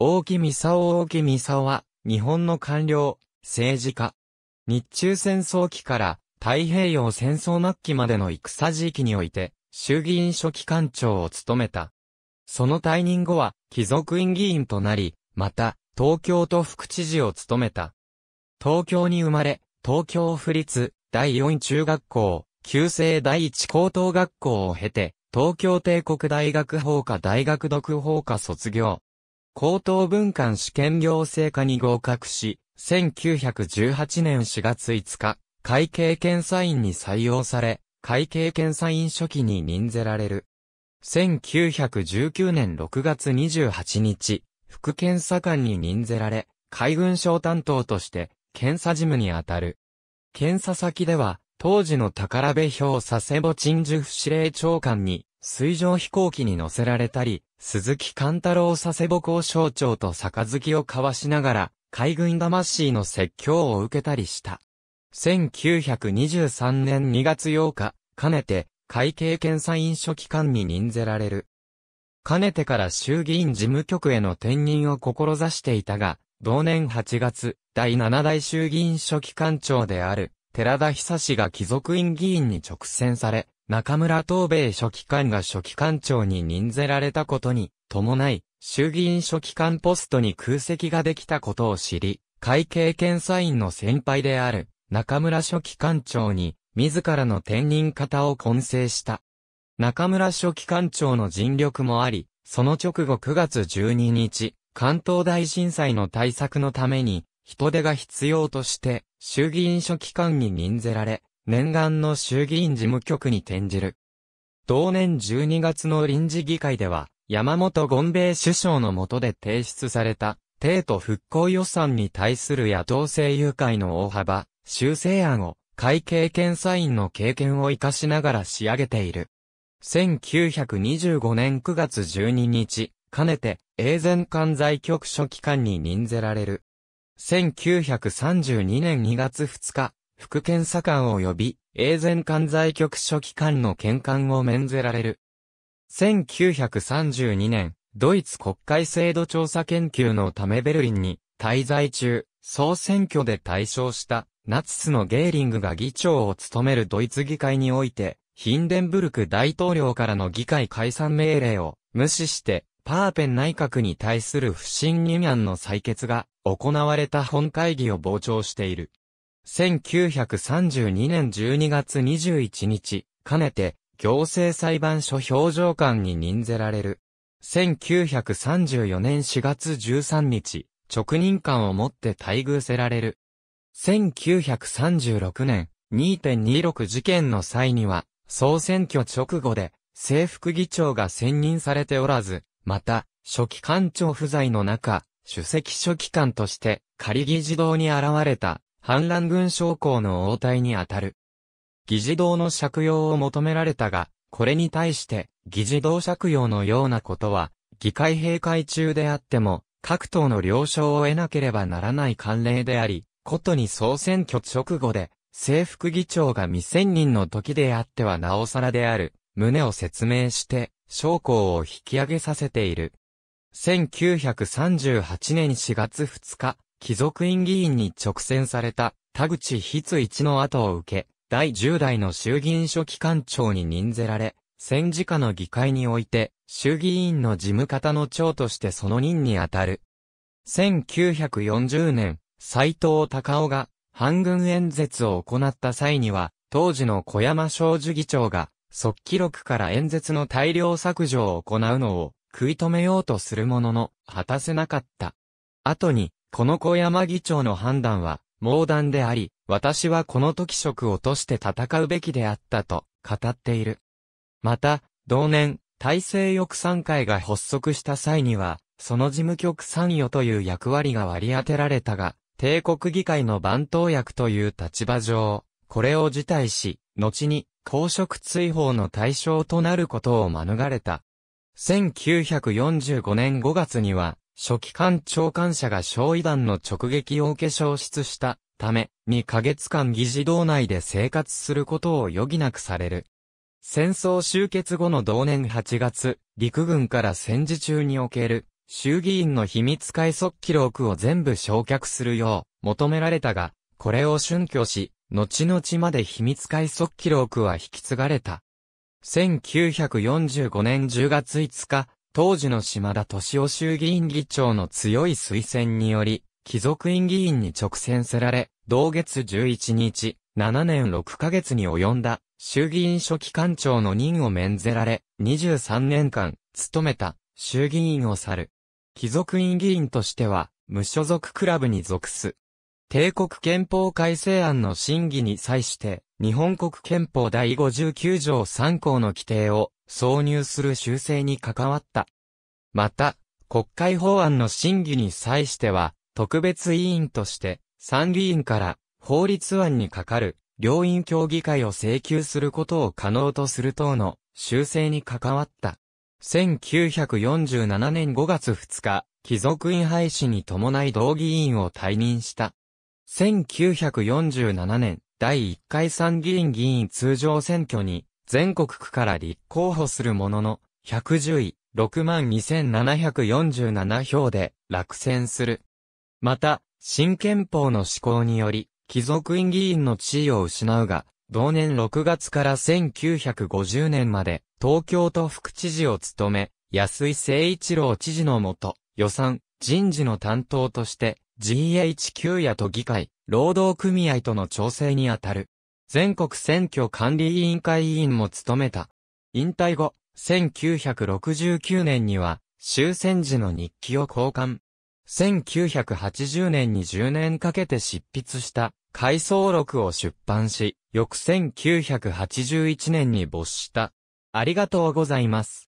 大木美夫大木美夫は、日本の官僚、政治家。日中戦争期から太平洋戦争末期までの戦時期において、衆議院書記官長を務めた。その退任後は、貴族院議員となり、また、東京都副知事を務めた。東京に生まれ、東京府立第四中学校、旧制第一高等学校を経て、東京帝国大学法科大学読法科卒業。高等文官試験行政課に合格し、1918年4月5日、会計検査院に採用され、会計検査院初期に任ぜられる。1919年6月28日、副検査官に任ぜられ、海軍省担当として、検査事務に当たる。検査先では、当時の宝部兵佐世保鎮守府司令長官に、水上飛行機に乗せられたり、鈴木貫太郎佐世保校省長と杯を交わしながら、海軍魂の説教を受けたりした。1923年2月8日、かねて、会計検査院書記官に任ぜられる。かねてから衆議院事務局への転任を志していたが、同年8月、第7代衆議院書記官長である、寺田久志が貴族院議員に直選され、中村東米書記官が書記官長に任ぜられたことに伴い、衆議院書記官ポストに空席ができたことを知り、会計検査院の先輩である中村書記官長に自らの転任方を混成した。中村書記官長の尽力もあり、その直後9月12日、関東大震災の対策のために、人手が必要として、衆議院書記官に任ぜられ、念願の衆議院事務局に転じる。同年12月の臨時議会では、山本権米首相の下で提出された、帝都復興予算に対する野党政友会の大幅、修正案を、会計検査院の経験を活かしながら仕上げている。1925年9月12日、かねて、永全管財局書記官に任ぜられる。1932年2月2日、副検査官及び、永前管財局書記官の検官を免ぜられる。1932年、ドイツ国会制度調査研究のためベルリンに滞在中、総選挙で対象したナチスのゲーリングが議長を務めるドイツ議会において、ヒンデンブルク大統領からの議会解散命令を無視して、パーペン内閣に対する不信任案の採決が行われた本会議を傍聴している。1932年12月21日、かねて、行政裁判所表情官に任ぜられる。1934年4月13日、直任官をもって待遇せられる。1936年、2.26事件の際には、総選挙直後で、制服議長が選任されておらず、また、初期官庁不在の中、主席書記官として、仮議事堂に現れた、反乱軍将校の応対にあたる。議事堂の借用を求められたが、これに対して、議事堂借用のようなことは、議会閉会中であっても、各党の了承を得なければならない慣例であり、ことに総選挙直後で、制服議長が未選任の時であってはなおさらである、旨を説明して、将校を引き上げさせている。1938年4月2日、貴族院議員に直選された田口筆一の後を受け、第10代の衆議院書記官長に任ぜられ、戦時下の議会において、衆議院の事務方の長としてその任にあたる。1940年、斎藤隆夫が反軍演説を行った際には、当時の小山商事議長が、即記録から演説の大量削除を行うのを食い止めようとするものの、果たせなかった。後に、この小山議長の判断は、猛断であり、私はこの時職をとして戦うべきであったと語っている。また、同年、大西翼参会が発足した際には、その事務局参与という役割が割り当てられたが、帝国議会の番頭役という立場上、これを辞退し、後に公職追放の対象となることを免れた。1945年5月には、初期官長官者が焼夷弾の直撃を受け消失したため、2ヶ月間議事堂内で生活することを余儀なくされる。戦争終結後の同年8月、陸軍から戦時中における衆議院の秘密会速記録を全部焼却するよう求められたが、これを春挙し、後々まで秘密会速記録は引き継がれた。1945年10月5日、当時の島田敏夫衆議院議長の強い推薦により、貴族院議員に直選せられ、同月11日、7年6ヶ月に及んだ、衆議院書記官庁の任を免ぜられ、23年間、務めた、衆議院を去る。貴族院議員としては、無所属クラブに属す。帝国憲法改正案の審議に際して、日本国憲法第59条3項の規定を挿入する修正に関わった。また、国会法案の審議に際しては、特別委員として、参議院から法律案に係る両院協議会を請求することを可能とする等の修正に関わった。1947年5月2日、貴族院廃止に伴い同議員を退任した。1947年、第1回参議院議員通常選挙に全国区から立候補するものの、110位、62,747票で落選する。また、新憲法の施行により、貴族院議員の地位を失うが、同年6月から1950年まで、東京都副知事を務め、安井誠一郎知事のもと、予算、人事の担当として、GHQ や都議会、労働組合との調整にあたる。全国選挙管理委員会委員も務めた。引退後、1969年には終戦時の日記を交換。1980年に10年かけて執筆した回想録を出版し、翌1981年に没した。ありがとうございます。